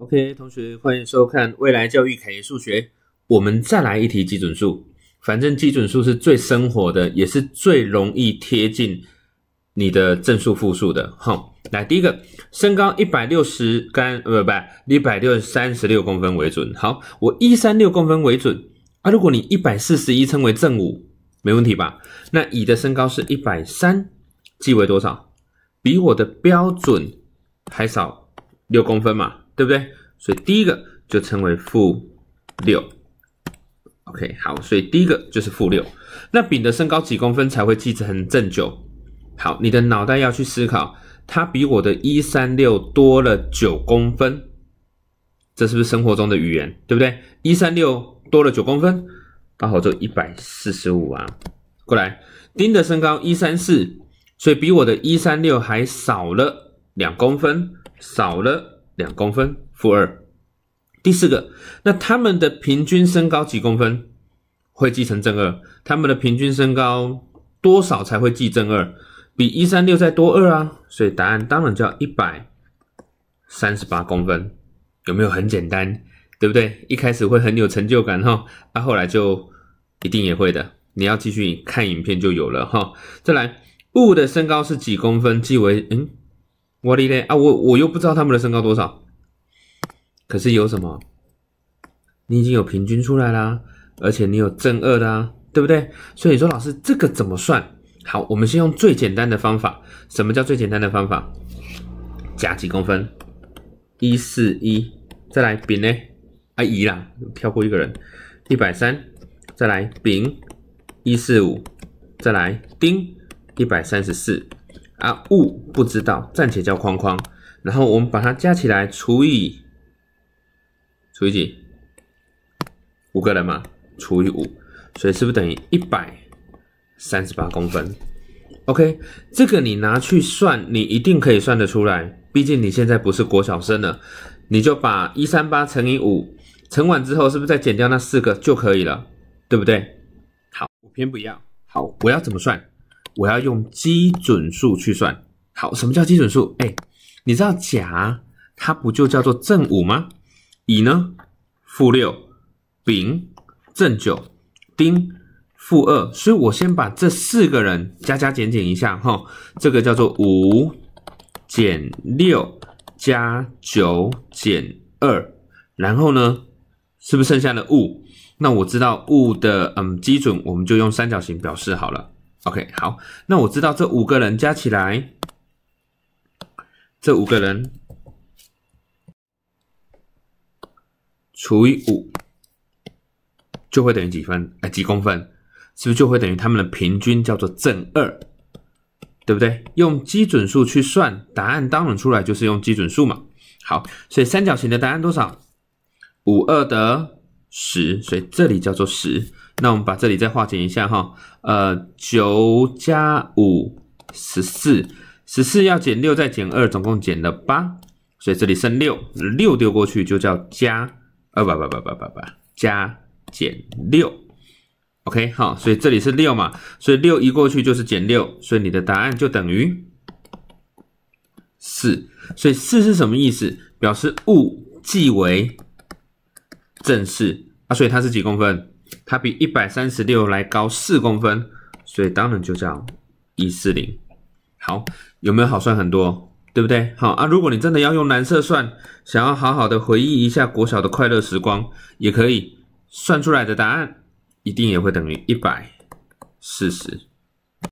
OK，同学，欢迎收看未来教育凯杰数学。我们再来一题基准数，反正基准数是最生活的，也是最容易贴近你的正数、负数的。哈，来第一个，身高一百六十，呃，不不，一百六三十六公分为准。好，我一三六公分为准。啊，如果你一百四十一称为正五，没问题吧？那乙的身高是一百三，即为多少？比我的标准还少六公分嘛？对不对？所以第一个就称为负六，OK，好，所以第一个就是负六。那丙的身高几公分才会记成正九？好，你的脑袋要去思考，它比我的一三六多了九公分，这是不是生活中的语言？对不对？一三六多了九公分，刚好就一百四十五啊。过来，丁的身高一三四，所以比我的一三六还少了两公分，少了。两公分负二，第四个，那他们的平均身高几公分会记成正二？他们的平均身高多少才会记正二？比一三六再多二啊，所以答案当然叫一百三十八公分，有没有很简单？对不对？一开始会很有成就感哈，那后来就一定也会的，你要继续看影片就有了哈。再来，物的身高是几公分？记为嗯。我的嘞啊，我我又不知道他们的身高多少，可是有什么？你已经有平均出来啦，而且你有正二啦，对不对？所以你说老师这个怎么算？好，我们先用最简单的方法。什么叫最简单的方法？甲几公分？一四一，再来丙呢？啊乙啦，跳过一个人，一百三，再来丙一四五，再来丁一百三十四。啊，物不知道，暂且叫框框。然后我们把它加起来，除以除以几？五个人嘛，除以五，所以是不是等于一百三十八公分？OK，这个你拿去算，你一定可以算得出来。毕竟你现在不是国小生了，你就把一三八乘以五，乘完之后是不是再减掉那四个就可以了？对不对？好，我偏不要。好，我要怎么算？我要用基准数去算，好，什么叫基准数？哎，你知道甲它不就叫做正五吗？乙呢，负六，丙正九，丁负二，所以我先把这四个人加加减减一下哈，这个叫做五减六加九减二，然后呢，是不是剩下的物？那我知道物的嗯基准，我们就用三角形表示好了。OK，好，那我知道这五个人加起来，这五个人除以五就会等于几分？哎，几公分？是不是就会等于他们的平均叫做正二？对不对？用基准数去算，答案当然出来就是用基准数嘛。好，所以三角形的答案多少？五二得十，所以这里叫做十。那我们把这里再化简一下哈，呃，九加五十四，十四要减六再减二，总共减了八，所以这里剩六，六丢过去就叫加，呃不不不不不不加减六，OK 好，所以这里是六嘛，所以六移过去就是减六，所以你的答案就等于四。所以四是什么意思？表示物即为。正四，啊，所以它是几公分？它比一百三十六来高四公分，所以当然就叫一四零。好，有没有好算很多，对不对？好啊，如果你真的要用蓝色算，想要好好的回忆一下国小的快乐时光，也可以算出来的答案一定也会等于一百四十。